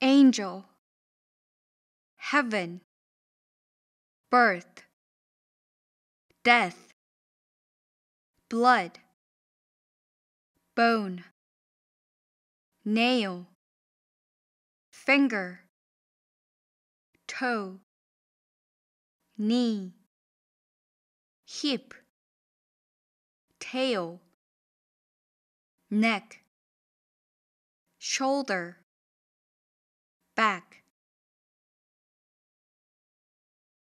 angel, heaven, birth, death, blood, bone, nail, finger, toe, knee, hip, tail, neck, shoulder back